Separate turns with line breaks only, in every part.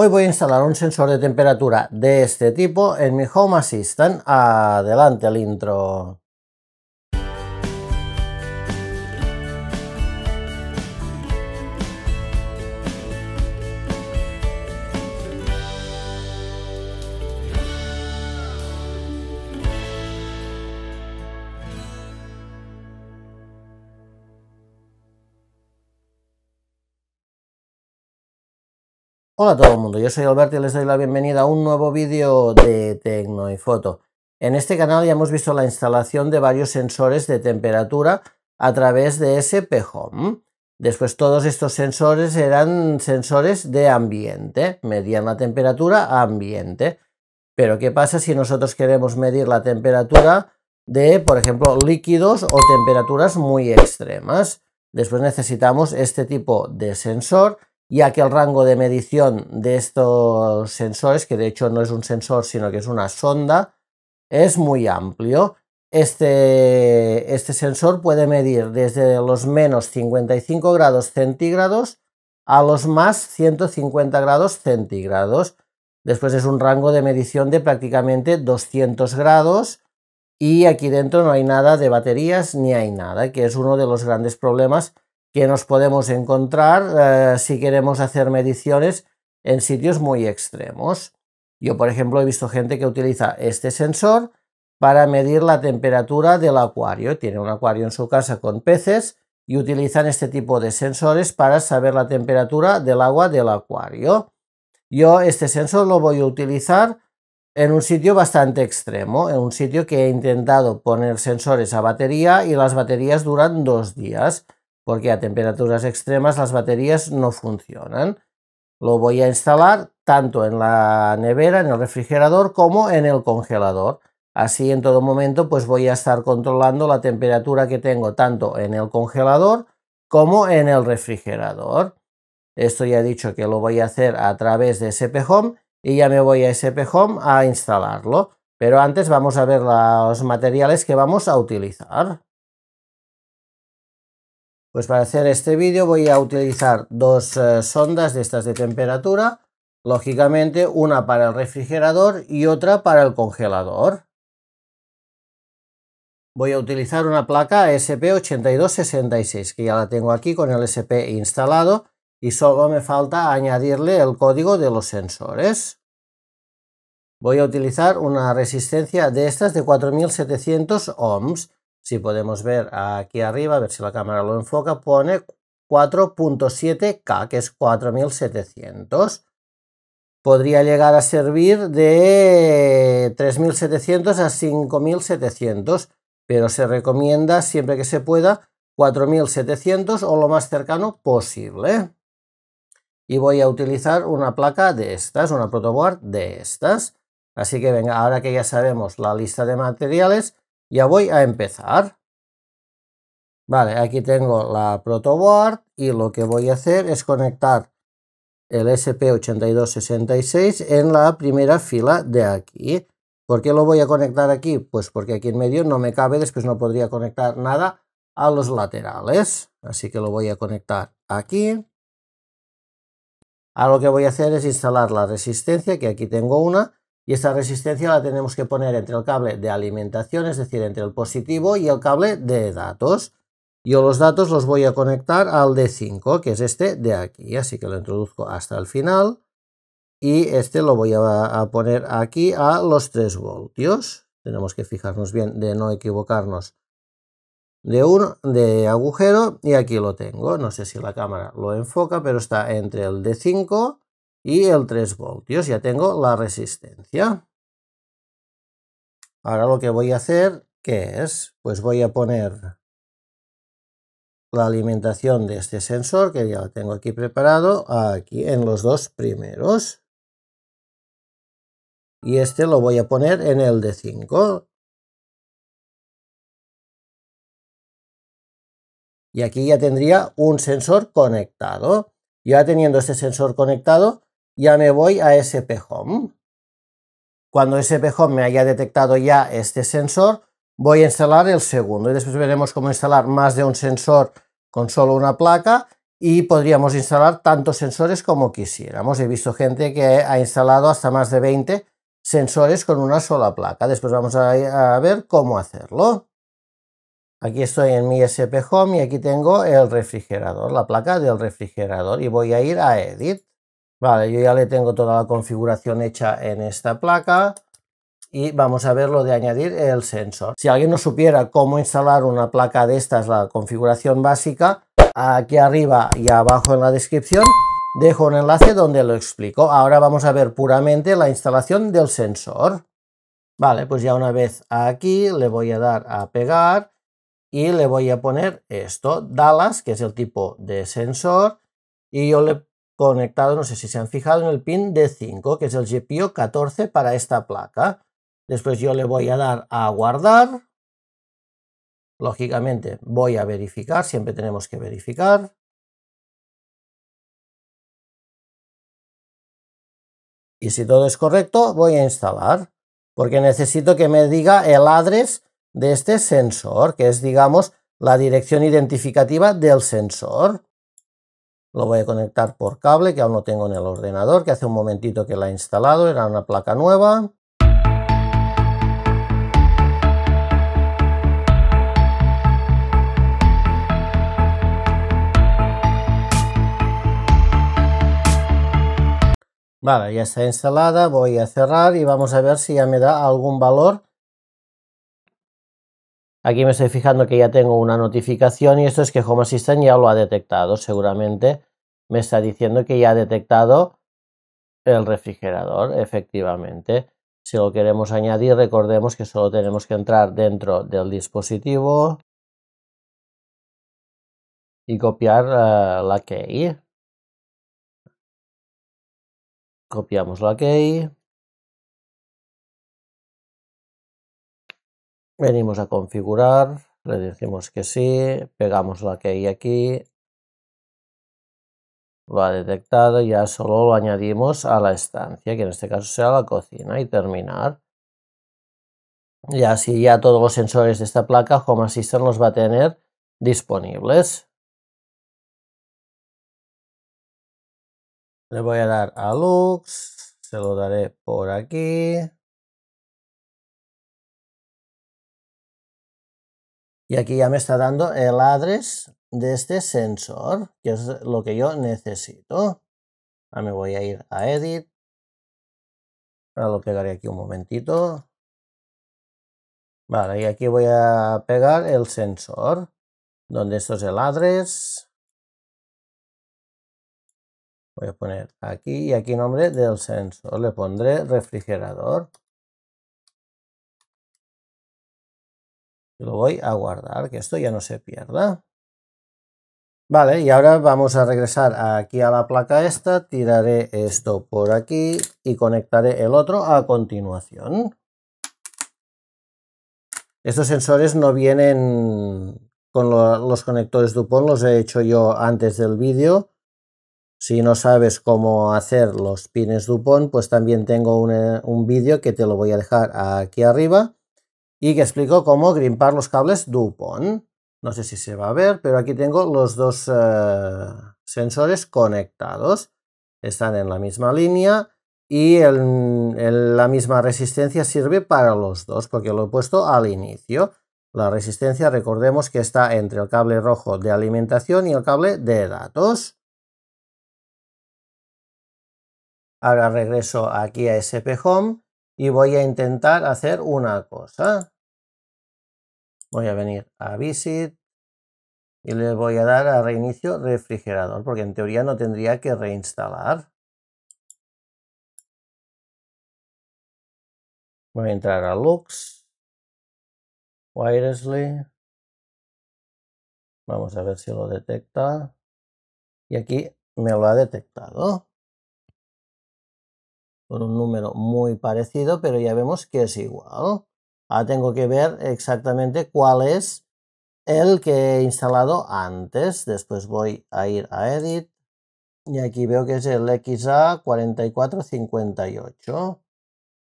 Hoy voy a instalar un sensor de temperatura de este tipo en mi Home Assistant. Adelante al intro. Hola a todo el mundo, yo soy Alberto y les doy la bienvenida a un nuevo vídeo de Tecno y Foto. En este canal ya hemos visto la instalación de varios sensores de temperatura a través de Home. Después todos estos sensores eran sensores de ambiente, medían la temperatura ambiente. Pero ¿qué pasa si nosotros queremos medir la temperatura de, por ejemplo, líquidos o temperaturas muy extremas? Después necesitamos este tipo de sensor ya que el rango de medición de estos sensores, que de hecho no es un sensor sino que es una sonda, es muy amplio. Este, este sensor puede medir desde los menos 55 grados centígrados a los más 150 grados centígrados. Después es un rango de medición de prácticamente 200 grados y aquí dentro no hay nada de baterías ni hay nada, que es uno de los grandes problemas que nos podemos encontrar eh, si queremos hacer mediciones en sitios muy extremos. Yo, por ejemplo, he visto gente que utiliza este sensor para medir la temperatura del acuario. Tiene un acuario en su casa con peces y utilizan este tipo de sensores para saber la temperatura del agua del acuario. Yo este sensor lo voy a utilizar en un sitio bastante extremo, en un sitio que he intentado poner sensores a batería y las baterías duran dos días porque a temperaturas extremas las baterías no funcionan. Lo voy a instalar tanto en la nevera, en el refrigerador, como en el congelador. Así en todo momento pues voy a estar controlando la temperatura que tengo tanto en el congelador como en el refrigerador. Esto ya he dicho que lo voy a hacer a través de SP Home y ya me voy a SP Home a instalarlo. Pero antes vamos a ver los materiales que vamos a utilizar. Pues para hacer este vídeo voy a utilizar dos eh, sondas de estas de temperatura, lógicamente una para el refrigerador y otra para el congelador. Voy a utilizar una placa SP8266 que ya la tengo aquí con el SP instalado y solo me falta añadirle el código de los sensores. Voy a utilizar una resistencia de estas de 4700 ohms si podemos ver aquí arriba, a ver si la cámara lo enfoca, pone 4.7K, que es 4700. Podría llegar a servir de 3700 a 5700, pero se recomienda siempre que se pueda 4700 o lo más cercano posible. Y voy a utilizar una placa de estas, una protoboard de estas. Así que venga, ahora que ya sabemos la lista de materiales, ya voy a empezar. Vale, aquí tengo la protoboard y lo que voy a hacer es conectar el SP8266 en la primera fila de aquí. ¿Por qué lo voy a conectar aquí? Pues porque aquí en medio no me cabe, después no podría conectar nada a los laterales. Así que lo voy a conectar aquí. Ahora lo que voy a hacer es instalar la resistencia, que aquí tengo una, y esta resistencia la tenemos que poner entre el cable de alimentación, es decir, entre el positivo y el cable de datos. Yo los datos los voy a conectar al D5, que es este de aquí, así que lo introduzco hasta el final y este lo voy a, poner aquí a los 3 voltios. Tenemos que fijarnos bien de no equivocarnos de un de agujero y aquí lo tengo. No sé si la cámara lo enfoca, pero está entre el D5 y el 3 voltios. Ya tengo la resistencia. Ahora lo que voy a hacer, ¿qué es? Pues voy a poner la alimentación de este sensor, que ya lo tengo aquí preparado, aquí en los dos primeros. Y este lo voy a poner en el de
5.
Y aquí ya tendría un sensor conectado. Ya teniendo este sensor conectado, ya me voy a Home. Cuando Home me haya detectado ya este sensor, voy a instalar el segundo y después veremos cómo instalar más de un sensor con solo una placa y podríamos instalar tantos sensores como quisiéramos. He visto gente que ha instalado hasta más de 20 sensores con una sola placa. Después vamos a, a ver cómo hacerlo. Aquí estoy en mi SP Home y aquí tengo el refrigerador, la placa del refrigerador y voy a ir a Edit. Vale, yo ya le tengo toda la configuración hecha en esta placa y vamos a ver lo de añadir el sensor. Si alguien no supiera cómo instalar una placa de estas, la configuración básica, aquí arriba y abajo en la descripción dejo un enlace donde lo explico. Ahora vamos a ver puramente la instalación del sensor. Vale, pues ya una vez aquí le voy a dar a pegar y le voy a poner esto, Dallas, que es el tipo de sensor, y yo le conectado, no sé si se han fijado, en el pin D5, que es el GPIO 14 para esta placa. Después yo le voy a dar a guardar. Lógicamente voy a verificar,
siempre tenemos que verificar.
Y si todo es correcto, voy a instalar, porque necesito que me diga el address de este sensor, que es, digamos, la dirección identificativa del sensor. Lo voy a conectar por cable que aún no tengo en el ordenador, que hace un momentito que la he instalado, era una placa nueva. Vale, ya está instalada, voy a cerrar y vamos a ver si ya me da algún valor Aquí me estoy fijando que ya tengo una notificación y esto es que Home Assistant ya lo ha detectado. Seguramente me está diciendo que ya ha detectado el refrigerador, efectivamente. Si lo queremos añadir, recordemos que solo tenemos que entrar dentro del dispositivo
y copiar eh, la key. Copiamos la key.
Venimos a configurar, le decimos que sí, pegamos la que hay aquí, lo ha detectado, ya solo lo añadimos a la estancia, que en este caso sea la cocina, y terminar. Y así ya todos los sensores de esta placa Home Assistant los va a tener disponibles.
Le voy a dar a Lux, se lo daré por aquí.
Y aquí ya me está dando el address de este sensor, que es lo que yo necesito. Ahora me voy a ir a Edit. Ahora lo pegaré aquí un momentito.
Vale, y aquí voy a pegar el sensor, donde esto es el address. Voy a poner aquí y aquí nombre del sensor. Le pondré refrigerador.
lo voy a guardar, que esto ya no se pierda. Vale, y ahora vamos a regresar aquí a la placa esta, tiraré esto por aquí y conectaré el otro a continuación. Estos sensores no vienen con los conectores Dupont, los he hecho yo antes del vídeo. Si no sabes cómo hacer los pines Dupont, pues también tengo un eh, vídeo que te lo voy a dejar aquí arriba y que explico cómo grimpar los cables Dupont. No sé si se va a ver, pero aquí tengo los dos eh, sensores conectados. Están en la misma línea y la misma resistencia sirve para los dos, porque lo he puesto al inicio. La resistencia, recordemos que está entre el cable rojo de alimentación y el cable de datos. Ahora regreso aquí a SP Home y voy a intentar hacer una cosa. Voy a venir a Visit y le voy a dar a reinicio refrigerador, porque en teoría no tendría que reinstalar.
Voy a entrar a Lux, Wirelessly. Vamos a ver
si lo detecta. Y aquí me lo ha detectado por un número muy parecido, pero ya vemos que es igual. Ahora tengo que ver exactamente cuál es el que he instalado antes. Después voy a ir a Edit y aquí veo que es el XA4458.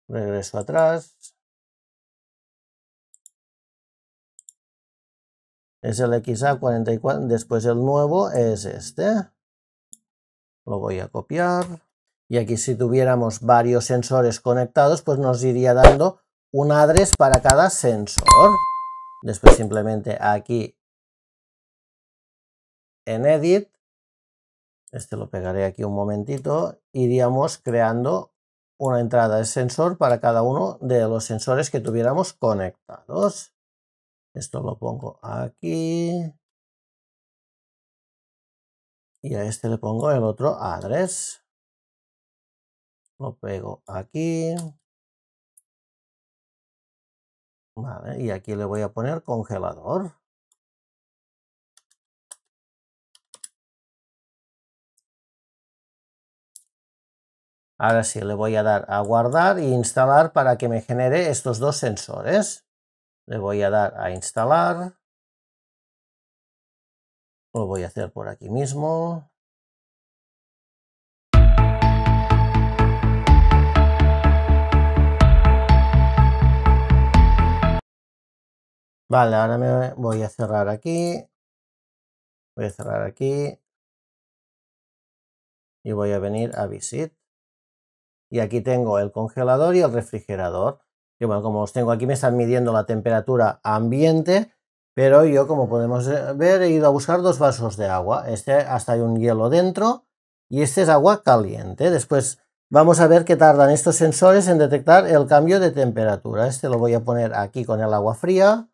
Regreso atrás.
Es el XA44,
después el nuevo es este. Lo voy a copiar y aquí si tuviéramos varios sensores conectados, pues nos iría dando un address para cada sensor. Después simplemente aquí en Edit, este lo pegaré aquí un momentito, iríamos creando una entrada de sensor para cada uno de los sensores que tuviéramos conectados. Esto lo pongo aquí.
Y a este le pongo el otro address lo pego aquí. Vale, y aquí le voy a poner congelador.
Ahora sí, le voy a dar a guardar e instalar para que me genere estos dos sensores. Le voy a dar a instalar. Lo voy a hacer por aquí mismo. Vale, ahora me voy a cerrar aquí. Voy a cerrar aquí. Y voy a venir a Visit. Y aquí tengo el congelador y el refrigerador. Y bueno, como los tengo aquí, me están midiendo la temperatura ambiente. Pero yo, como podemos eh, ver, he ido a buscar dos vasos de agua. Este hasta hay un hielo dentro. Y este es agua caliente. Después Vamos a ver qué tardan estos sensores en detectar el cambio de temperatura. Este lo voy a poner aquí con el agua fría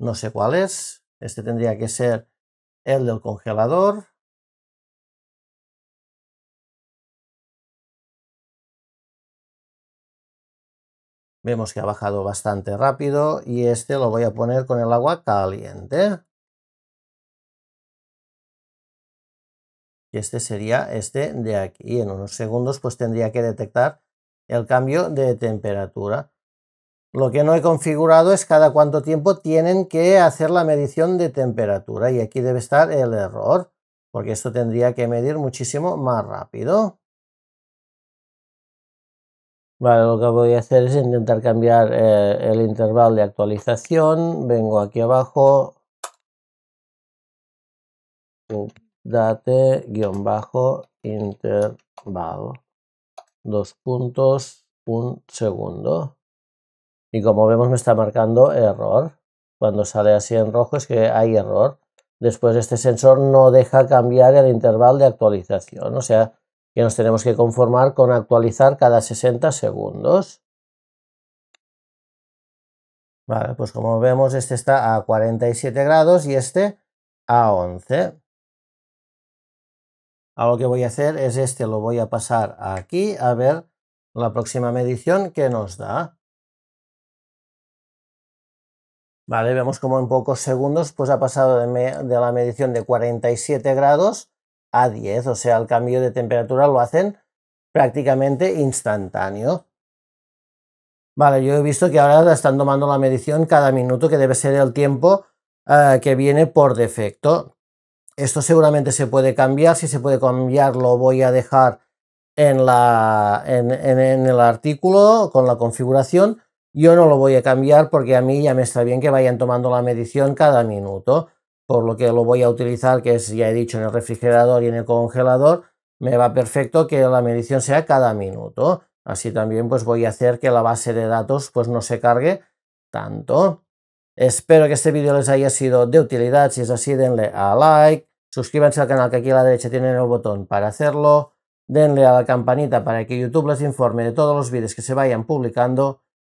no sé cuál es, este tendría que ser
el del congelador. Vemos que ha bajado bastante
rápido y este lo voy a poner con el agua caliente. este sería este de aquí. Y en unos segundos pues tendría que detectar el cambio de temperatura. Lo que no he configurado es cada cuánto tiempo tienen que hacer la medición de temperatura y aquí debe estar el error, porque esto tendría que medir muchísimo más rápido. Vale, lo que voy a hacer es intentar cambiar eh, el intervalo de actualización. Vengo aquí abajo. Date bajo intervalo. Dos puntos, un segundo. Y como vemos me está marcando error. Cuando sale así en rojo es que hay error. Después este sensor no deja cambiar el intervalo de actualización, o sea que nos tenemos que conformar con actualizar cada 60 segundos. Vale, pues como vemos este está a 47 grados y este a 11. Ahora lo que voy a hacer es este, lo voy a pasar aquí a ver la próxima medición que nos da. Vale, vemos como en pocos segundos pues ha pasado de, la medición de 47 grados a 10, o sea, el cambio de temperatura lo hacen prácticamente instantáneo. Vale, yo he visto que ahora están tomando la medición cada minuto, que debe ser el tiempo eh, que viene por defecto. Esto seguramente se puede cambiar, si se puede cambiar lo voy a dejar en el artículo con la configuración yo no lo voy a cambiar porque a mí ya me está bien que vayan tomando la medición cada minuto, por lo que lo voy a utilizar, que es, ya he dicho, en el refrigerador y en el congelador, me va perfecto que la medición sea cada minuto. Así también pues voy a hacer que la base de datos pues no se cargue tanto. Espero que este vídeo les haya sido de utilidad. Si es así, denle a like, suscríbanse al canal que aquí a la derecha tienen el botón para hacerlo, denle a la campanita para que YouTube les informe de todos los vídeos que se vayan publicando